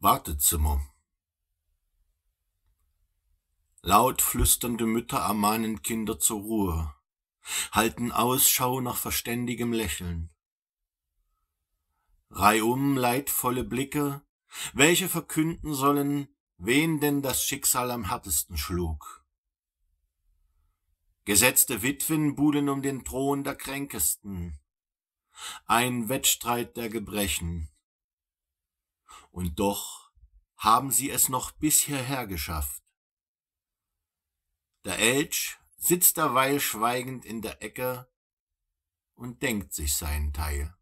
Wartezimmer. Laut flüsternde Mütter ermahnen Kinder zur Ruhe, halten Ausschau nach verständigem Lächeln. Reihum leidvolle Blicke, welche verkünden sollen, wen denn das Schicksal am härtesten schlug. Gesetzte Witwen buhlen um den Thron der Kränkesten, ein Wettstreit der Gebrechen. Und doch haben sie es noch bis hierher geschafft. Der Elch sitzt derweil schweigend in der Ecke und denkt sich seinen Teil.